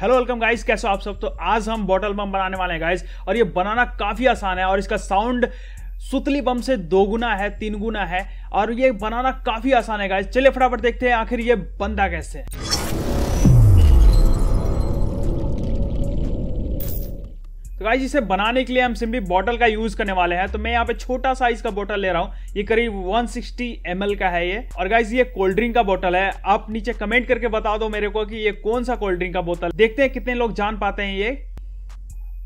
hello welcome guys कैसे हो आप सब तो आज हम बॉटल बम बनाने वाले हैं गाइस और ये बनाना काफी आसान है और इसका साउंड सुतली बम से दो गुना है तीन गुना है और ये बनाना काफी आसान है गाइस चलिए फटाफट देखते हैं आखिर ये बंदा कैसे है तो गाइज इसे बनाने के लिए हम सिंपली बॉटल का यूज करने वाले हैं तो मैं यहाँ पे छोटा साइज का बॉटल ले रहा हूँ ये करीब 160 सिक्सटी का है ये और गाइज ये कोल्ड ड्रिंक का बॉटल है आप नीचे कमेंट करके बता दो मेरे को कि ये कौन सा कोल्ड ड्रिंक का बोतल देखते हैं कितने लोग जान पाते हैं ये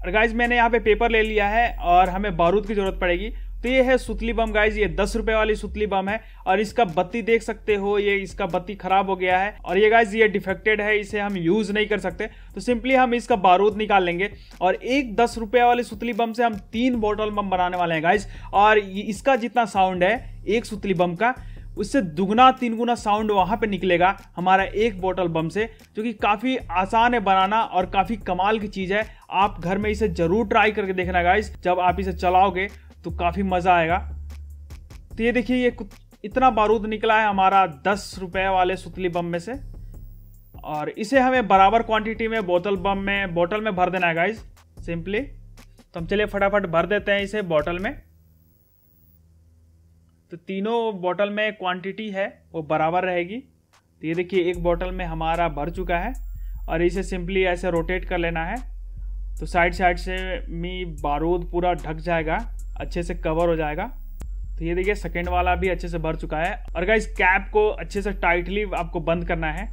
और गाइज मैंने यहाँ पे पेपर ले लिया है और हमें बारूद की जरूरत पड़ेगी तो ये है सुतली बम गाइज ये दस रुपए वाली सुतली बम है और इसका बत्ती देख सकते हो ये इसका बत्ती खराब हो गया है और ये गाइज ये डिफेक्टेड है इसे हम यूज नहीं कर सकते तो सिंपली हम इसका बारूद निकाल लेंगे और एक दस रुपए वाली सुतली बम से हम तीन बोटल बम बनाने वाले हैं गाइज और इसका जितना साउंड है एक सुतली बम का उससे दुगना तीन गुना साउंड वहाँ पे निकलेगा हमारा एक बोतल बम से जो कि काफ़ी आसान है बनाना और काफ़ी कमाल की चीज़ है आप घर में इसे ज़रूर ट्राई करके देखना गाइस जब आप इसे चलाओगे तो काफ़ी मज़ा आएगा तो ये देखिए ये इतना बारूद निकला है हमारा दस रुपये वाले सुतली बम में से और इसे हमें बराबर क्वांटिटी में बोतल बम में बोतल में भर देना है गाइज सिंपली तो हम चलिए फटाफट भर देते हैं इसे बोतल में तो तीनों बोतल में क्वांटिटी है वो बराबर रहेगी तो ये देखिए एक बोतल में हमारा भर चुका है और इसे सिंपली ऐसे रोटेट कर लेना है तो साइड साइड से मी बारूद पूरा ढक जाएगा अच्छे से कवर हो जाएगा तो ये देखिए सेकेंड वाला भी अच्छे से भर चुका है और गाइस कैप को अच्छे से टाइटली आपको बंद करना है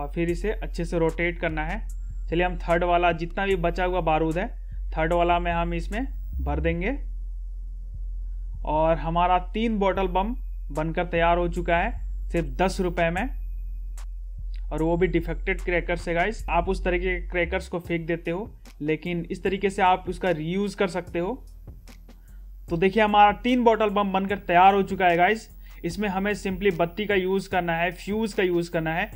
और फिर इसे अच्छे से रोटेट करना है चलिए हम थर्ड वाला जितना भी बचा हुआ बारूद है थर्ड वाला में हम इसमें भर देंगे और हमारा तीन बॉटल बम बनकर तैयार हो चुका है सिर्फ दस रुपये में और वो भी डिफेक्टेड क्रैकर्स है गाइस आप उस तरीके के क्रैकर्स को फेंक देते हो लेकिन इस तरीके से आप उसका रीयूज़ कर सकते हो तो देखिए हमारा तीन बॉटल बम बनकर तैयार हो चुका है गाइस इसमें हमें सिंपली बत्ती का यूज़ करना है फ्यूज़ का यूज़ करना है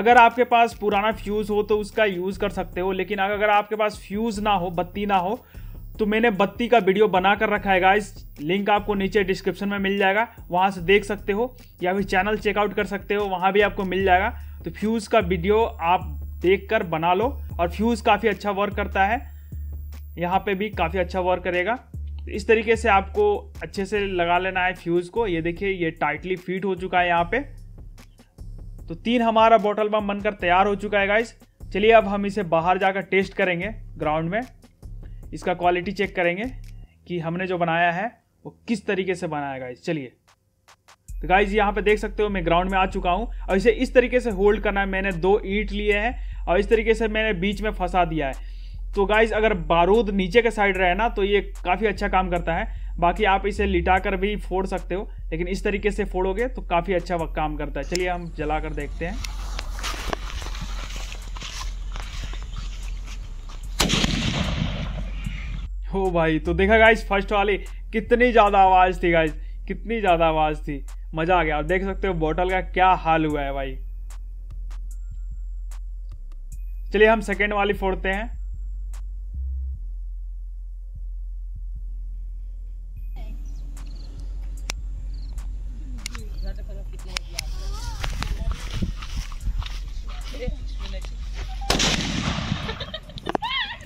अगर आपके पास पुराना फ्यूज़ हो तो उसका यूज़ कर सकते हो लेकिन अगर आपके पास फ्यूज़ ना हो बत्ती ना हो तो मैंने बत्ती का वीडियो बना कर रखा है गाइस लिंक आपको नीचे डिस्क्रिप्शन में मिल जाएगा वहाँ से देख सकते हो या फिर चैनल चेकआउट कर सकते हो वहाँ भी आपको मिल जाएगा तो फ्यूज़ का वीडियो आप देख कर बना लो और फ्यूज़ काफ़ी अच्छा वर्क करता है यहाँ पर भी काफ़ी अच्छा वर्क करेगा तो इस तरीके से आपको अच्छे से लगा लेना है फ्यूज़ को ये देखिए ये टाइटली फिट हो चुका है यहाँ पे तो तीन हमारा बॉटल बम बनकर तैयार हो चुका है गाइस चलिए अब हम इसे बाहर जाकर टेस्ट करेंगे ग्राउंड में इसका क्वालिटी चेक करेंगे कि हमने जो बनाया है वो किस तरीके से बनाया गाइज चलिए तो गाइज यहाँ पे देख सकते हो मैं ग्राउंड में आ चुका हूँ और इसे इस तरीके से होल्ड करना है मैंने दो ईट लिए हैं और इस तरीके से मैंने बीच में फंसा दिया है तो गाइज अगर बारूद नीचे के साइड रहे ना तो ये काफ़ी अच्छा काम करता है बाकी आप इसे लिटा कर भी फोड़ सकते हो लेकिन इस तरीके से फोड़ोगे तो काफ़ी अच्छा काम करता है चलिए हम जला कर देखते हैं हो भाई तो देखा गाइज फर्स्ट वाले कितनी ज़्यादा आवाज़ थी गाइज कितनी ज़्यादा आवाज़ थी मज़ा आ गया आप देख सकते हो बॉटल का क्या हाल हुआ है भाई चलिए हम सेकेंड वाली फोड़ते हैं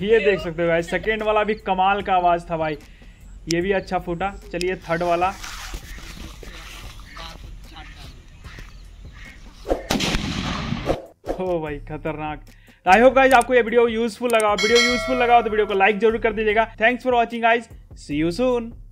ये देख सकते हो भाई सेकेंड वाला भी कमाल का आवाज़ था भाई ये भी अच्छा फूटा चलिए थर्ड वाला हो भाई खतरनाक आई होप गाइज आपको ये वीडियो यूजफुल लगा वीडियो यूजफुल लगा तो वीडियो को लाइक जरूर कर दीजिएगा thanks for watching guys see you soon